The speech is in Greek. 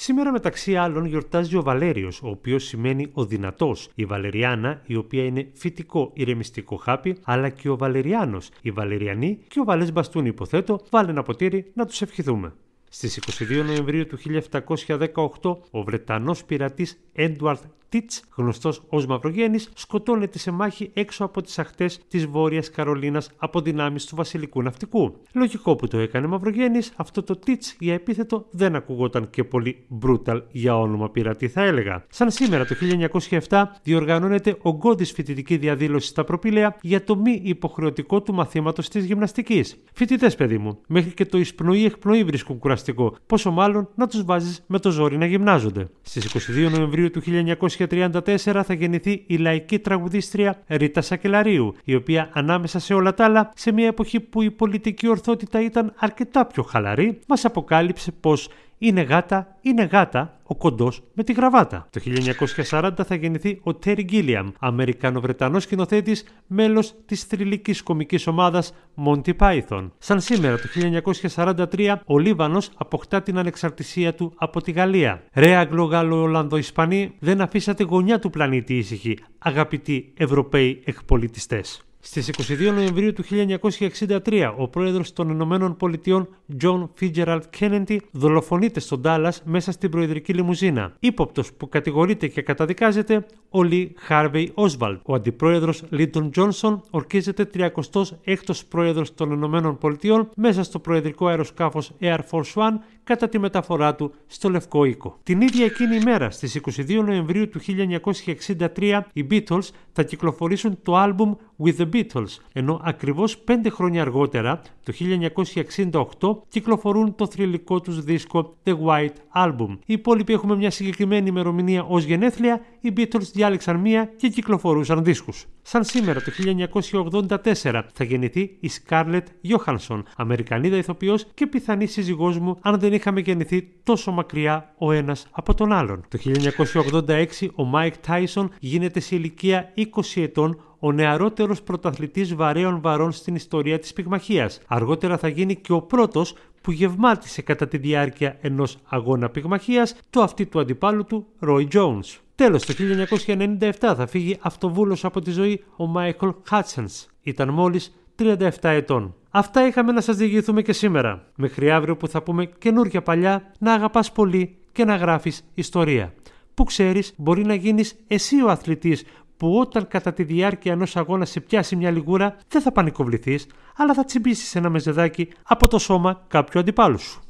Σήμερα μεταξύ άλλων γιορτάζει ο Βαλέριος, ο οποίος σημαίνει ο δυνατός, η Βαλεριάνα, η οποία είναι φυτικό ηρεμιστικό χάπι, αλλά και ο Βαλεριάνος, η Βαλεριανή και ο Βαλές Μπαστούνι υποθέτω, βάλε ένα ποτήρι να τους ευχηθούμε. Στις 22 Νοεμβρίου του 1718, ο Βρετανός πειρατής Έντουαρτ Τίτ, γνωστός ως Μαυρογέννης, σκοτώνεται σε μάχη έξω από τις ακτές της Βόρειας Καρολίνας από δυνάμεις του Βασιλικού Ναυτικού. Λογικό που το έκανε Μαυρογέννης, αυτό το Τίτ για επίθετο δεν ακουγόταν και πολύ brutal για όνομα πειρατή, θα έλεγα. Σαν σήμερα το 1907 διοργανώνεται ογκώδης φοιτητική διαδήλωση στα προπήλαια για το μη υποχρεωτικό του μαθήματος της γυμναστικής. Φοιτητές, παιδί μου, μέχρι και το εισπνοή-εκπνοή βρίσκουν κουραστικό, πόσο μάλλον να τους βάζεις με το ζόρι να γυμνάζονται. Στις 22 Νοεμβρίου του 1907 1934 θα γεννηθεί η λαϊκή τραγουδίστρια Ρίτα Σακελαρίου, η οποία ανάμεσα σε όλα τα άλλα, σε μια εποχή που η πολιτική ορθότητα ήταν αρκετά πιο χαλαρή, μας αποκάλυψε πως είναι γάτα, είναι γάτα, ο κοντός με τη γραβάτα. Το 1940 θα γεννηθεί ο Τέρι Γκίλιαμ, Αμερικανο-Βρετανό σκηνοθέτης, μέλος της θρηλυκής κομικής ομάδας Monty Python. Σαν σήμερα το 1943, ο Λίβανος αποκτά την ανεξαρτησία του από τη Γαλλία. Ρε Γάλλο, ολλανδο ισπανοι δεν αφήσατε γωνιά του πλανήτη ήσυχη, αγαπητοί Ευρωπαίοι εκπολιτιστές. Στις 22 Νοεμβρίου του 1963, ο πρόεδρος των Ηνωμένων Πολιτειών, John Fitzgerald Kennedy, δολοφονείται στον Τάλλας μέσα στην προεδρική λιμουζίνα. Ήποπτος που κατηγορείται και καταδικάζεται, ο Lee Harvey Oswald. Ο αντιπροεδρος Lyndon Johnson, Τζόνσον ορκίζεται 36ος πρόεδρος των Ηνωμένων Πολιτειών μέσα στο προεδρικό αεροσκάφος Air Force One κατά τη μεταφορά του στο Λευκό Οίκο. Την ίδια εκείνη ημέρα, στις 22 Νοεμβρίου του 1963, οι Beatles θα κυκλοφορήσουν το άλμπουμ With the Beatles ενώ ακριβώς πέντε χρόνια αργότερα, το 1968, κυκλοφορούν το θρηλυκό τους δίσκο The White Album. Οι υπόλοιποι έχουμε μια συγκεκριμένη ημερομηνία ως γενέθλια, οι Beatles διάλεξαν μία και κυκλοφορούσαν δίσκους. Σαν σήμερα το 1984 θα γεννηθεί η Σκάρλετ Γιώχανσον, Αμερικανίδα ηθοποιός και πιθανή σύζυγός μου αν δεν είχαμε γεννηθεί τόσο μακριά ο ένας από τον άλλον. Το 1986 ο Μάικ Τάισον γίνεται σε ηλικία 20 ετών ο νεαρότερος πρωταθλητής βαρέων βαρών στην ιστορία της πυγμαχίας. Αργότερα θα γίνει και ο πρώτος που γευμάτισε κατά τη διάρκεια ενός αγώνα πυγμαχίας το αυτή του αντιπάλου του Roy Jones. Τέλος, το 1997 θα φύγει αυτοβούλος από τη ζωή ο Μάικλ Χάτσενς. Ήταν μόλις 37 ετών. Αυτά είχαμε να σας διηγηθούμε και σήμερα. Μέχρι αύριο που θα πούμε καινούργια παλιά, να αγαπάς πολύ και να γράφεις ιστορία. Που ξέρεις, μπορεί να γίνεις εσύ ο αθλητής που όταν κατά τη διάρκεια ενός αγώνα σε πιάσει μια λιγούρα, δεν θα πανικοβληθείς, αλλά θα τσιμπήσεις ένα μεζεδάκι από το σώμα κάποιου αντιπάλου σου.